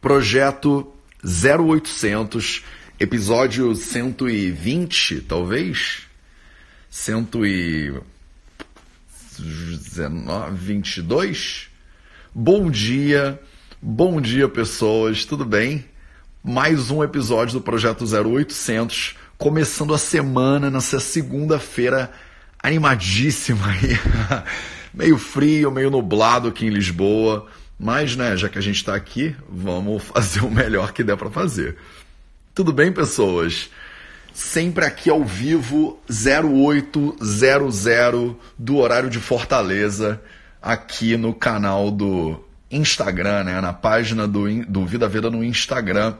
Projeto 0800, episódio 120, talvez? 119, 22? Bom dia, bom dia pessoas, tudo bem? Mais um episódio do Projeto 0800, começando a semana nessa segunda-feira animadíssima aí. meio frio, meio nublado aqui em Lisboa, mas, né, já que a gente está aqui, vamos fazer o melhor que der para fazer. Tudo bem, pessoas? Sempre aqui ao vivo, 0800 do horário de Fortaleza, aqui no canal do Instagram, né, na página do, do Vida Veda no Instagram.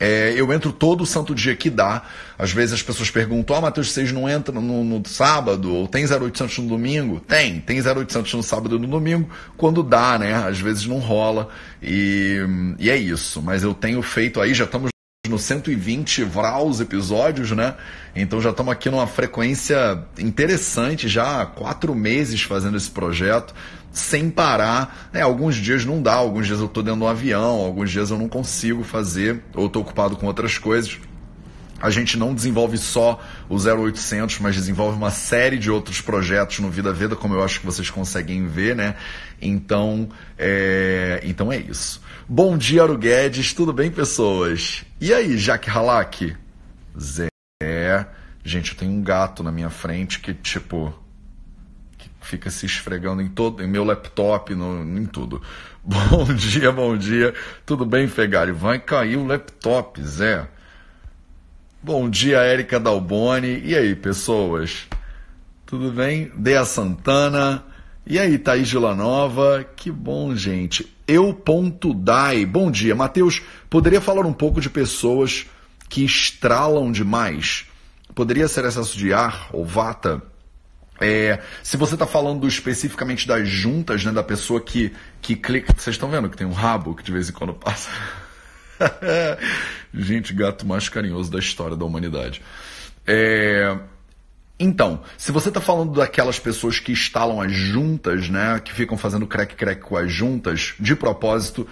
É, eu entro todo santo dia que dá. Às vezes as pessoas perguntam: Ah, Matheus, vocês não entram no, no, sábado? Ou tem 0800 no domingo? Tem, tem 0800 no sábado e no domingo. Quando dá, né? Às vezes não rola. E, e é isso. Mas eu tenho feito aí, já estamos no 120 Vraus episódios, né? Então já estamos aqui numa frequência interessante, já há quatro meses fazendo esse projeto, sem parar. É, alguns dias não dá, alguns dias eu estou dentro de um avião, alguns dias eu não consigo fazer, ou estou ocupado com outras coisas. A gente não desenvolve só o 0800, mas desenvolve uma série de outros projetos no Vida Veda, como eu acho que vocês conseguem ver, né? Então, é, então é isso. Bom dia, Aro Guedes. Tudo bem, pessoas? E aí, Jack Halak? Zé. Gente, eu tenho um gato na minha frente que, tipo, que fica se esfregando em todo, em meu laptop, no, em tudo. Bom dia, bom dia. Tudo bem, Fegari? Vai cair o laptop, Zé. Bom dia, Érica Dalboni. E aí, pessoas? Tudo bem? Dea Santana. E aí, Thaís Vila Nova. Que bom, gente eu.dai. Bom dia, Matheus. Poderia falar um pouco de pessoas que estralam demais? Poderia ser excesso de ar ou vata? É, se você está falando especificamente das juntas, né, da pessoa que, que clica. Vocês estão vendo que tem um rabo que de vez em quando passa? Gente, gato mais carinhoso da história da humanidade. É, então, se você está falando daquelas pessoas que instalam as juntas, né, que ficam fazendo crack-crack com as juntas, de propósito,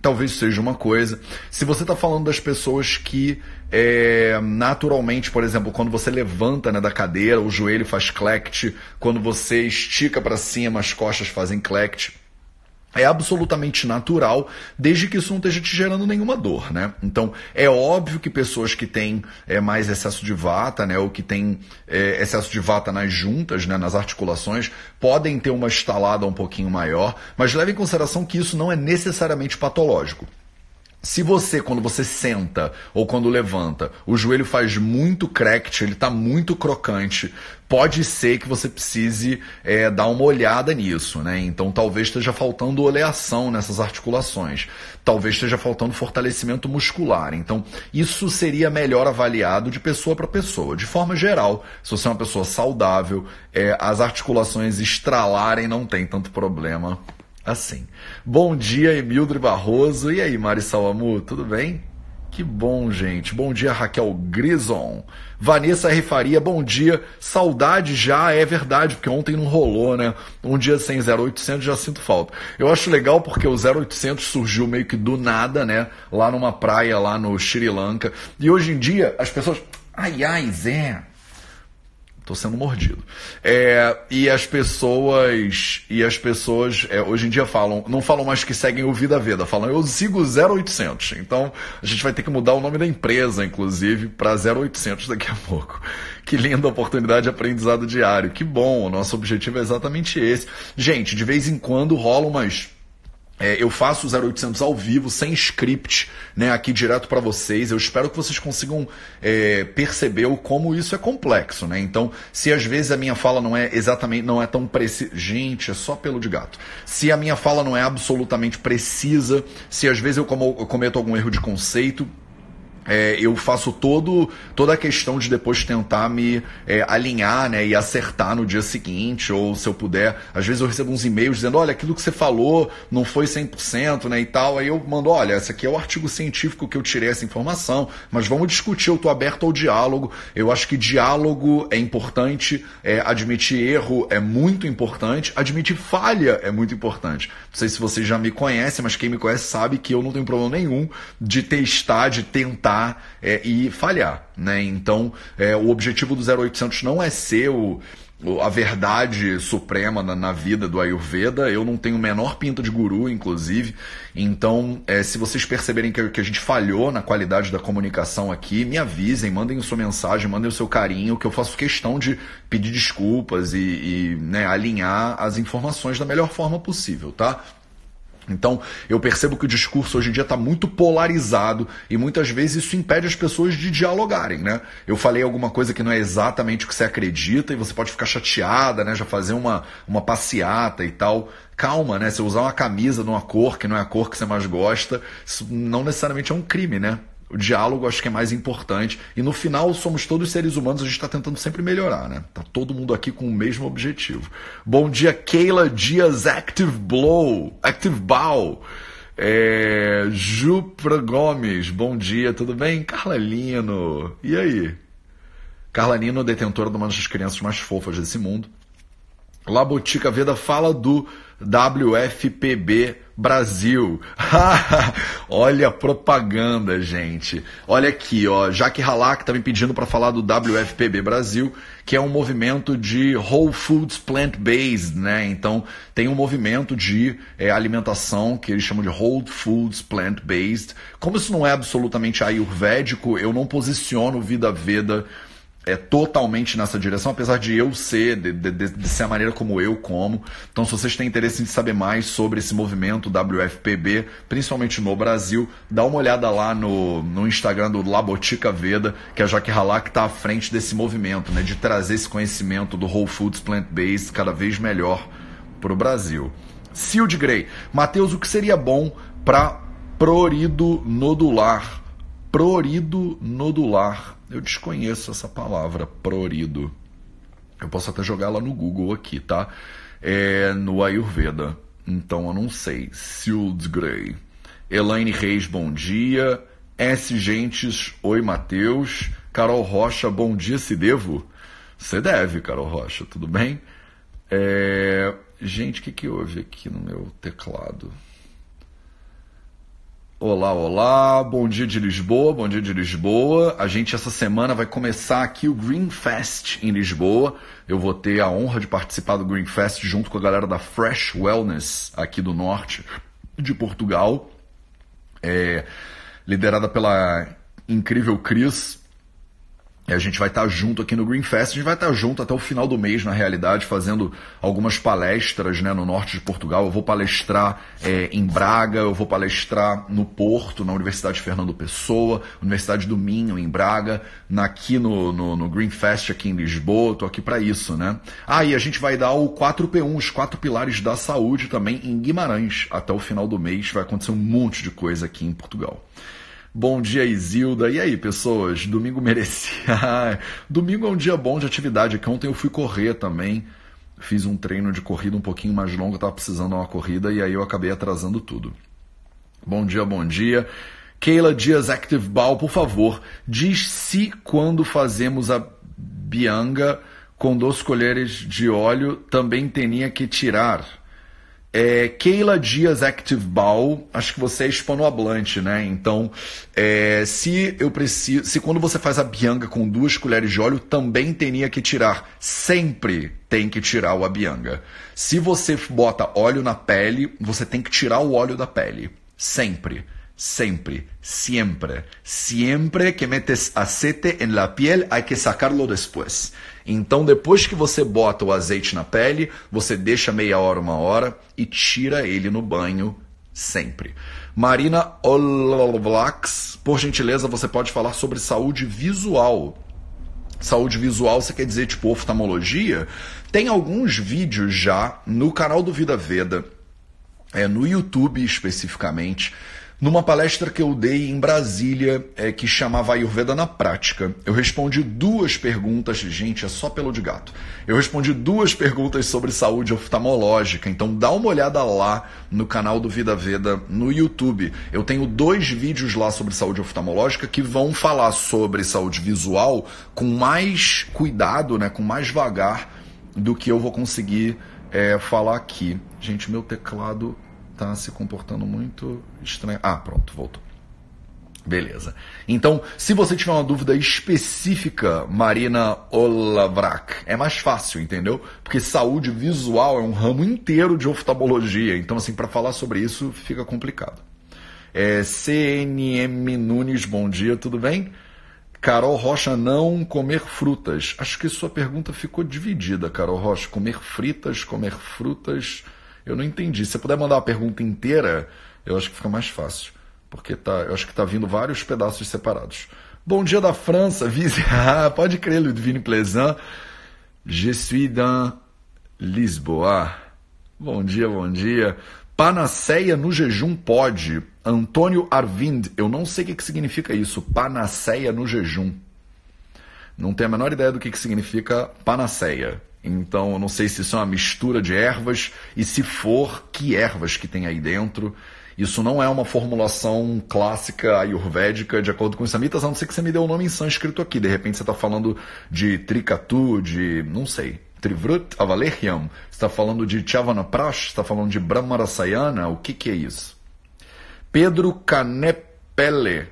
talvez seja uma coisa. Se você está falando das pessoas que é, naturalmente, por exemplo, quando você levanta né, da cadeira, o joelho faz clect, quando você estica para cima, as costas fazem clect é absolutamente natural, desde que isso não esteja te gerando nenhuma dor, né? Então, é óbvio que pessoas que têm é, mais excesso de vata, né, ou que têm é, excesso de vata nas juntas, né, nas articulações, podem ter uma estalada um pouquinho maior, mas leve em consideração que isso não é necessariamente patológico. Se você, quando você senta ou quando levanta, o joelho faz muito crack, ele está muito crocante, pode ser que você precise é, dar uma olhada nisso, né? Então talvez esteja faltando oleação nessas articulações, talvez esteja faltando fortalecimento muscular. Então isso seria melhor avaliado de pessoa para pessoa. De forma geral, se você é uma pessoa saudável, é, as articulações estralarem não tem tanto problema assim. Bom dia, Emildre Barroso. E aí, Mari Salamu, tudo bem? Que bom, gente. Bom dia, Raquel Grison. Vanessa R. bom dia. Saudade já, é verdade, porque ontem não rolou, né? Um dia sem 0800 já sinto falta. Eu acho legal porque o 0800 surgiu meio que do nada, né? Lá numa praia, lá no Sri Lanka. E hoje em dia as pessoas. Ai, ai, Zé. Tô sendo mordido. É, e as pessoas. E as pessoas é, hoje em dia falam. Não falam mais que seguem o Vida Veda. Falam, eu sigo 0800. Então a gente vai ter que mudar o nome da empresa, inclusive, para 0800 daqui a pouco. Que linda oportunidade de aprendizado diário. Que bom. O nosso objetivo é exatamente esse. Gente, de vez em quando rolam umas é, eu faço o 0800 ao vivo, sem script, né, aqui direto para vocês. Eu espero que vocês consigam é, perceber o como isso é complexo, né? Então, se às vezes a minha fala não é exatamente, não é tão precisa. Gente, é só pelo de gato. Se a minha fala não é absolutamente precisa, se às vezes eu, como, eu cometo algum erro de conceito, é, eu faço todo, toda a questão de depois tentar me é, alinhar né, e acertar no dia seguinte, ou se eu puder. Às vezes eu recebo uns e-mails dizendo: olha, aquilo que você falou não foi 100% né, e tal. Aí eu mando: olha, esse aqui é o artigo científico que eu tirei essa informação, mas vamos discutir. Eu estou aberto ao diálogo. Eu acho que diálogo é importante, é, admitir erro é muito importante, admitir falha é muito importante. Não sei se você já me conhece, mas quem me conhece sabe que eu não tenho problema nenhum de testar, de tentar errar é, e falhar. Né? Então, é, o objetivo do 0800 não é ser o, a verdade suprema na, na, vida do Ayurveda. Eu não tenho o menor pinta de guru, inclusive. Então, é, se vocês perceberem que, que, a gente falhou na qualidade da comunicação aqui, me avisem, mandem sua mensagem, mandem o seu carinho, que eu faço questão de pedir desculpas e, e né, alinhar as informações da melhor forma possível, tá? Então, eu percebo que o discurso hoje em dia está muito polarizado e muitas vezes isso impede as pessoas de dialogarem, né? Eu falei alguma coisa que não é exatamente o que você acredita e você pode ficar chateada, né? Já fazer uma, uma passeata e tal. Calma, né? Se eu usar uma camisa de uma cor que não é a cor que você mais gosta, isso não necessariamente é um crime, né? O diálogo acho que é mais importante. E no final, somos todos seres humanos, a gente está tentando sempre melhorar, né? Tá todo mundo aqui com o mesmo objetivo. Bom dia, Keila Dias Active Blow, Active Bow. É, Jupra Gomes, bom dia, tudo bem? Carla Lino, e aí? Carla Lino, detentora de uma das crianças mais fofas desse mundo. Labotica Veda fala do WFPB Brasil. Olha a propaganda, gente. Olha aqui, ó. Jaque Halak tá me pedindo para falar do WFPB Brasil, que é um movimento de Whole Foods Plant-Based, né? Então, tem um movimento de é, alimentação que eles chamam de Whole Foods Plant-Based. Como isso não é absolutamente ayurvédico, eu não posiciono Vida Veda é totalmente nessa direção, apesar de eu ser, de, de, de, ser a maneira como eu como. Então, se vocês têm interesse em saber mais sobre esse movimento WFPB, principalmente no Brasil, dá uma olhada lá no, no Instagram do Labotica Veda, que é a Jaque Halak está à frente desse movimento, né, de trazer esse conhecimento do Whole Foods Plant-Based cada vez melhor para o Brasil. Sil de Grey, Matheus, o que seria bom para prurido nodular? prorido nodular. Eu desconheço essa palavra, prorido. Eu posso até jogar ela no Google aqui, tá? É no Ayurveda. Então eu não sei. Silds Grey. Elaine Reis, bom dia. S. Gentes, oi Matheus. Carol Rocha, bom dia, se devo? Você deve, Carol Rocha, tudo bem? É... Gente, o que, que houve aqui no meu teclado? Olá, olá, bom dia de Lisboa, bom dia de Lisboa. A gente essa semana vai começar aqui o Green Fest em Lisboa. Eu vou ter a honra de participar do Green Fest junto com a galera da Fresh Wellness aqui do norte de Portugal, é, liderada pela incrível Cris, a gente vai estar tá junto aqui no Green Fest, a gente vai estar tá junto até o final do mês, na realidade, fazendo algumas palestras né, no norte de Portugal. Eu vou palestrar é, em Braga, eu vou palestrar no Porto, na Universidade Fernando Pessoa, Universidade do Minho, em Braga, na, aqui no, no, no, Green Fest, aqui em Lisboa, estou aqui para isso, né? Ah, e a gente vai dar o 4P1, os quatro pilares da saúde também em Guimarães, até o final do mês. Vai acontecer um monte de coisa aqui em Portugal. Bom dia, Isilda. E aí, pessoas? Domingo merecia. Domingo é um dia bom de atividade. Que ontem eu fui correr também. Fiz um treino de corrida um pouquinho mais longo, estava precisando de uma corrida e aí eu acabei atrasando tudo. Bom dia, bom dia. Keila Dias Active Ball, por favor, diz se quando fazemos a bianga com dois colheres de óleo também tinha que tirar é, Keila Dias Active Ball, acho que você é hispanohablante, né? Então, é, se eu preciso, se quando você faz a bianga com duas colheres de óleo, também teria que tirar. Sempre tem que tirar o bianga. Se você bota óleo na pele, você tem que tirar o óleo da pele. Sempre sempre, siempre, siempre que metes aceite en la piel, hay que sacarlo depois. Então, depois que você bota o azeite na pele, você deixa meia hora, uma hora e tira ele no banho sempre. Marina Olvlax, por gentileza, você pode falar sobre saúde visual. Saúde visual, você quer dizer tipo oftalmologia? Tem alguns vídeos já no canal do Vida Veda, é, no YouTube especificamente, numa palestra que eu dei em Brasília, é, que chamava Ayurveda na Prática, eu respondi duas perguntas, gente, é só pelo de gato. Eu respondi duas perguntas sobre saúde oftalmológica, então dá uma olhada lá no canal do Vida Veda no YouTube. Eu tenho dois vídeos lá sobre saúde oftalmológica que vão falar sobre saúde visual com mais cuidado, né, com mais vagar do que eu vou conseguir é, falar aqui. Gente, meu teclado está se comportando muito estranho. Ah, pronto, voltou. Beleza. Então, se você tiver uma dúvida específica, Marina Olavrak, é mais fácil, entendeu? Porque saúde visual é um ramo inteiro de oftalmologia. Então, assim, para falar sobre isso fica complicado. É, CNM Nunes, bom dia, tudo bem? Carol Rocha, não comer frutas. Acho que sua pergunta ficou dividida, Carol Rocha. Comer fritas, comer frutas. Eu não entendi. Se você puder mandar a pergunta inteira, eu acho que fica mais fácil. Porque tá, eu acho que tá vindo vários pedaços separados. Bom dia da França, vise. Ah, pode crer, Ludivine Plezan. Je suis dans Lisboa. Bom dia, bom dia. Panaceia no jejum pode. Antônio Arvind. Eu não sei o que, que significa isso. Panaceia no jejum. Não tenho a menor ideia do que, que significa panaceia. Então, eu não sei se isso é uma mistura de ervas e se for, que ervas que tem aí dentro. Isso não é uma formulação clássica ayurvédica, de acordo com os samitas, a não ser que você me dê o um nome em sânscrito aqui. De repente você está falando de Trikatu, de. não sei. Trivrut Avalerhyam, está falando de Chavanaprash, está falando de Brahmarasayana, o que, que é isso? Pedro Canepele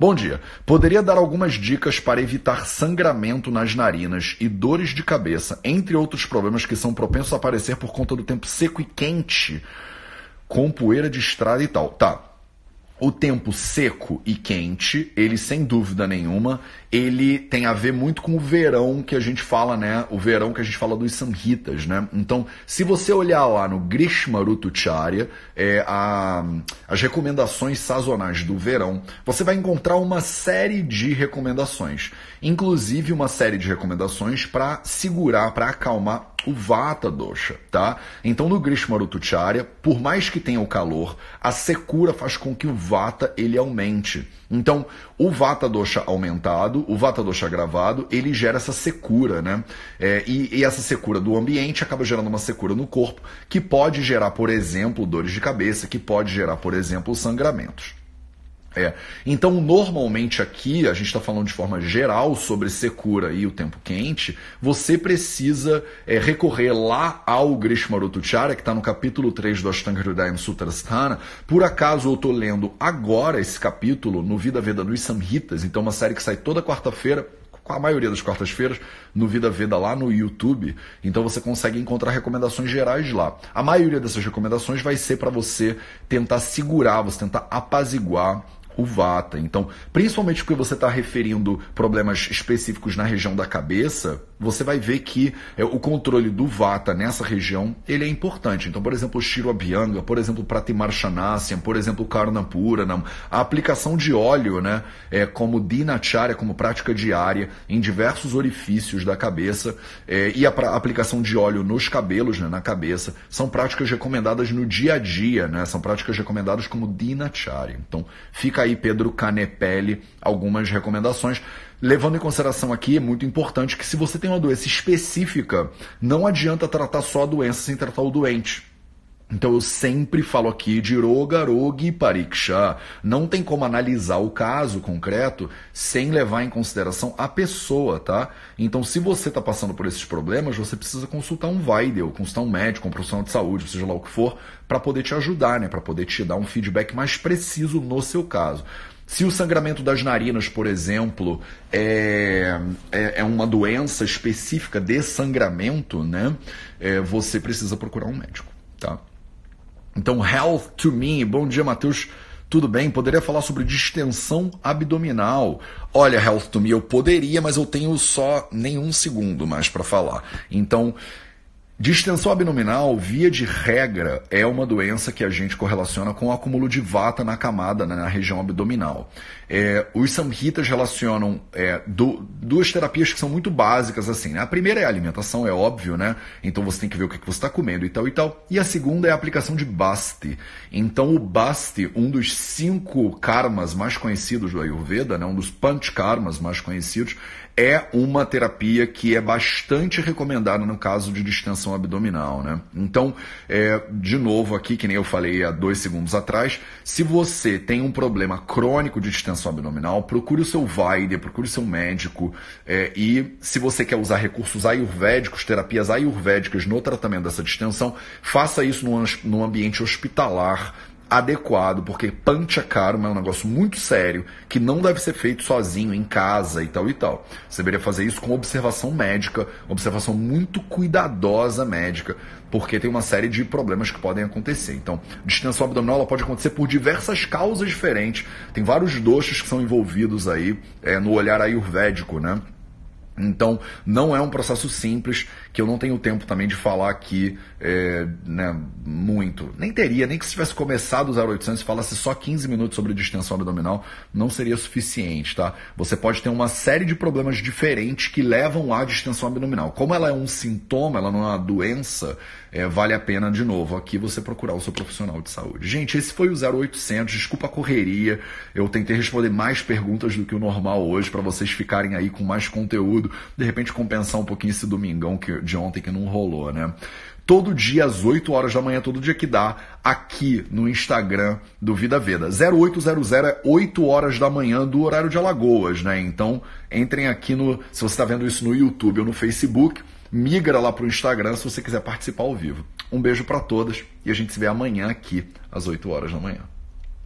Bom dia. Poderia dar algumas dicas para evitar sangramento nas narinas e dores de cabeça, entre outros problemas que são propensos a aparecer por conta do tempo seco e quente, com poeira de estrada e tal. Tá. O tempo seco e quente, ele sem dúvida nenhuma, ele tem a ver muito com o verão que a gente fala, né? O verão que a gente fala dos samhitas, né? Então, se você olhar lá no Grishmarutucharya, é, a, as recomendações sazonais do verão, você vai encontrar uma série de recomendações, inclusive uma série de recomendações para segurar, para acalmar o Vata Dosha, tá? Então no Grishma Rutucharya, por mais que tenha o calor, a secura faz com que o Vata ele aumente. Então, o Vata Dosha aumentado, o Vata Dosha gravado, ele gera essa secura, né? É, e, e, essa secura do ambiente acaba gerando uma secura no corpo, que pode gerar, por exemplo, dores de cabeça, que pode gerar, por exemplo, sangramentos. É. Então, normalmente aqui, a gente está falando de forma geral sobre secura e o tempo quente, você precisa é, recorrer lá ao Grishma Rutuchara, que está no capítulo 3 do Ashtanga Hridayam Sutrasthana. Por acaso, eu estou lendo agora esse capítulo no Vida Veda dos Samhitas, então é uma série que sai toda quarta-feira, a maioria das quartas-feiras no Vida Veda lá no YouTube. Então você consegue encontrar recomendações gerais lá. A maioria dessas recomendações vai ser para você tentar segurar, você tentar apaziguar o vata. Então, principalmente porque você está referindo problemas específicos na região da cabeça, você vai ver que é, o controle do Vata nessa região ele é importante. Então, por exemplo, o Shiroabhyanga, por exemplo, o Pratimarshanasyam, por exemplo, o Karnapuranam, a aplicação de óleo, né, é, como Dinacharya, como prática diária, em diversos orifícios da cabeça, é, e a aplicação de óleo nos cabelos, né, na cabeça, são práticas recomendadas no dia a dia, né, são práticas recomendadas como Dinacharya. Então, fica aí, Pedro Canepelli, algumas recomendações. Levando em consideração aqui, é muito importante que se você tem uma doença específica, não adianta tratar só a doença sem tratar o doente. Então eu sempre falo aqui de Roga, e Pariksha. Não tem como analisar o caso concreto sem levar em consideração a pessoa, tá? Então se você está passando por esses problemas, você precisa consultar um Vaidel, consultar um médico, um profissional de saúde, seja lá o que for, para poder te ajudar, né? Para poder te dar um feedback mais preciso no seu caso. Se o sangramento das narinas, por exemplo, é, é, é uma doença específica de sangramento, né? É, você precisa procurar um médico, tá? Então, health to me. Bom dia, Matheus. Tudo bem, poderia falar sobre distensão abdominal. Olha, Health to Me, eu poderia, mas eu tenho só nenhum segundo mais para falar. Então, Distensão abdominal, via de regra, é uma doença que a gente correlaciona com o acúmulo de vata na camada, né, na região abdominal. É, os samhitas relacionam é, do, duas terapias que são muito básicas, assim. Né? A primeira é a alimentação, é óbvio, né? Então você tem que ver o que, que você está comendo e tal e tal. E a segunda é a aplicação de Basti. Então o Basti, um dos cinco karmas mais conhecidos do Ayurveda, né, um dos panch karmas mais conhecidos, é uma terapia que é bastante recomendada no caso de distensão abdominal, né? Então, é, de novo aqui, que nem eu falei há dois segundos atrás, se você tem um problema crônico de distensão abdominal, procure o seu Vaide, procure o seu médico, é, e se você quer usar recursos ayurvédicos, terapias ayurvédicas no tratamento dessa distensão, faça isso num, no ambiente hospitalar, adequado, porque karma é, é um negócio muito sério, que não deve ser feito sozinho, em casa e tal e tal. Você deveria fazer isso com observação médica, observação muito cuidadosa médica, porque tem uma série de problemas que podem acontecer. Então, distensão abdominal ela pode acontecer por diversas causas diferentes, tem vários doxos que são envolvidos aí é, no olhar ayurvédico, né? Então, não é um processo simples que eu não tenho tempo também de falar aqui é, né, muito. Nem teria, nem que se tivesse começado o 0800 e falasse só 15 minutos sobre distensão abdominal, não seria suficiente, tá? Você pode ter uma série de problemas diferentes que levam à distensão abdominal. Como ela é um sintoma, ela não é uma doença, é, vale a pena, de novo, aqui você procurar o seu profissional de saúde. Gente, esse foi o 0800, desculpa a correria, eu tentei responder mais perguntas do que o normal hoje, para vocês ficarem aí com mais conteúdo, de repente compensar um pouquinho esse domingão que de ontem que não rolou, né? todo dia às 8 horas da manhã, todo dia que dá, aqui no Instagram do Vida Veda. 0800 é 8 horas da manhã do horário de Alagoas, né? Então, entrem aqui no. Se você está vendo isso no YouTube ou no Facebook, migra lá para o Instagram se você quiser participar ao vivo. Um beijo para todas e a gente se vê amanhã aqui às 8 horas da manhã.